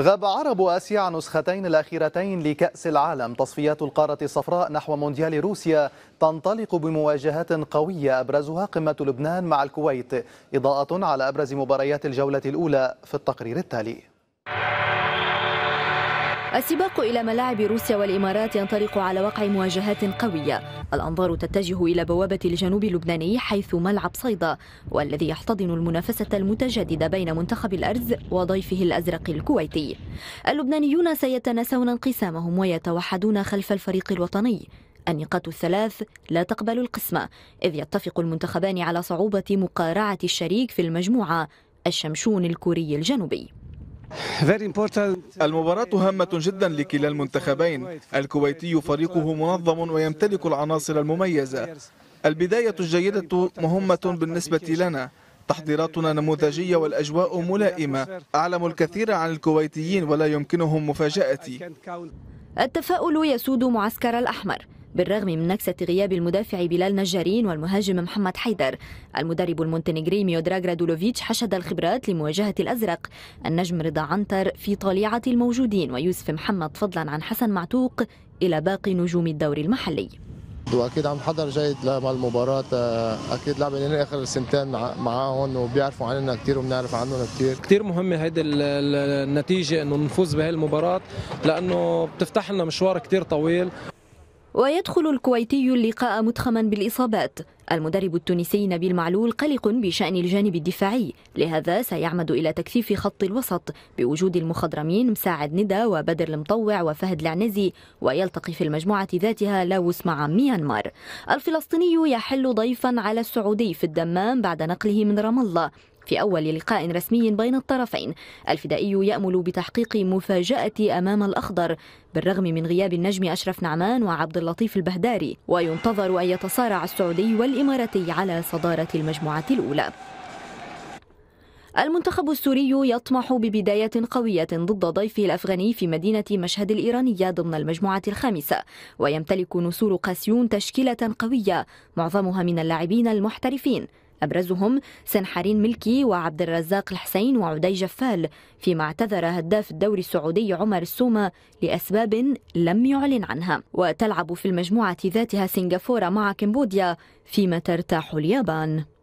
غاب عرب آسيا عن نسختين الأخيرتين لكأس العالم تصفيات القارة الصفراء نحو مونديال روسيا تنطلق بمواجهات قوية أبرزها قمة لبنان مع الكويت إضاءة على أبرز مباريات الجولة الأولى في التقرير التالي السباق إلى ملاعب روسيا والإمارات ينطلق على وقع مواجهات قوية الأنظار تتجه إلى بوابة الجنوب اللبناني حيث ملعب صيدا والذي يحتضن المنافسة المتجددة بين منتخب الأرز وضيفه الأزرق الكويتي اللبنانيون سيتناسون انقسامهم ويتوحدون خلف الفريق الوطني النقاط الثلاث لا تقبل القسمة إذ يتفق المنتخبان على صعوبة مقارعة الشريك في المجموعة الشمشون الكوري الجنوبي المباراة هامة جدا لكلا المنتخبين الكويتي فريقه منظم ويمتلك العناصر المميزة البداية الجيدة مهمة بالنسبة لنا تحضيراتنا نموذجية والأجواء ملائمة أعلم الكثير عن الكويتيين ولا يمكنهم مفاجأتي التفاؤل يسود معسكر الأحمر بالرغم من نكسة غياب المدافع بلال نجارين والمهاجم محمد حيدر المدرب المونتينيغري ميودراغ رادولوفيتش حشد الخبرات لمواجهة الأزرق النجم رضا عنتر في طليعة الموجودين ويوسف محمد فضلا عن حسن معتوق إلى باقي نجوم الدوري المحلي واكيد عم حضر جيد مع المباراه اكيد لعب اخر سنتين معاهم وبيعرفوا عننا كثير وبنعرف عنهم كثير كثير مهمه هيدي النتيجه انه نفوز بهي المباراه لانه بتفتح لنا مشوار كثير طويل ويدخل الكويتي اللقاء متخما بالإصابات المدرب التونسي نبيل معلول قلق بشأن الجانب الدفاعي لهذا سيعمد إلى تكثيف خط الوسط بوجود المخضرمين مساعد ندى وبدر المطوع وفهد العنزي ويلتقي في المجموعة ذاتها لاوس مع ميانمار الفلسطيني يحل ضيفا على السعودي في الدمام بعد نقله من رام الله في أول لقاء رسمي بين الطرفين الفدائي يأمل بتحقيق مفاجأة أمام الأخضر بالرغم من غياب النجم أشرف نعمان وعبد اللطيف البهداري وينتظر أن يتصارع السعودي والإماراتي على صدارة المجموعة الأولى المنتخب السوري يطمح ببداية قوية ضد ضيفه الأفغاني في مدينة مشهد الإيرانية ضمن المجموعة الخامسة ويمتلك نسور قاسيون تشكيلة قوية معظمها من اللاعبين المحترفين أبرزهم سنحارين ملكي وعبد الرزاق الحسين وعدي جفال فيما اعتذر هداف الدوري السعودي عمر السومة لأسباب لم يعلن عنها وتلعب في المجموعة ذاتها سنغافورة مع كمبوديا فيما ترتاح اليابان